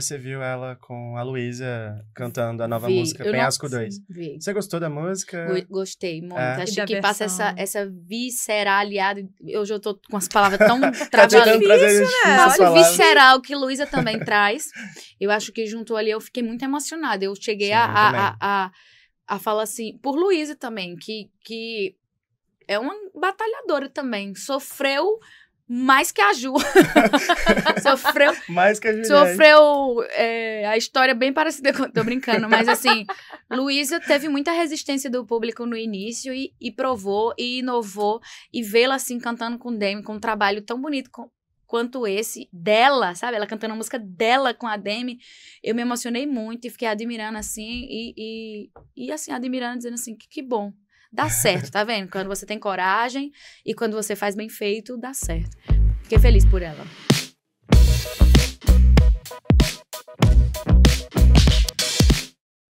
você viu ela com a Luísa cantando a nova vi. música, eu Penhasco não... 2. Vi. Você gostou da música? Gostei muito. É. Acho que versão... passa essa, essa visceralidade. Hoje eu tô com as palavras tão trabalhadas. tá né? visceral que Luísa também traz. Eu acho que junto ali eu fiquei muito emocionada. Eu cheguei Sim, a, a, a, a, falar assim, por Luísa também, que, que é uma batalhadora também. Sofreu mais que a Ju. sofreu. Mais que a Juliette. Sofreu é, a história bem parecida com. Tô brincando, mas assim, Luísa teve muita resistência do público no início e, e provou e inovou. E vê-la assim cantando com o Demi, com um trabalho tão bonito com, quanto esse dela, sabe? Ela cantando a música dela com a Demi. Eu me emocionei muito e fiquei admirando assim. E, e, e assim, admirando, dizendo assim: que, que bom dá certo, tá vendo? Quando você tem coragem e quando você faz bem feito, dá certo. Fiquei feliz por ela.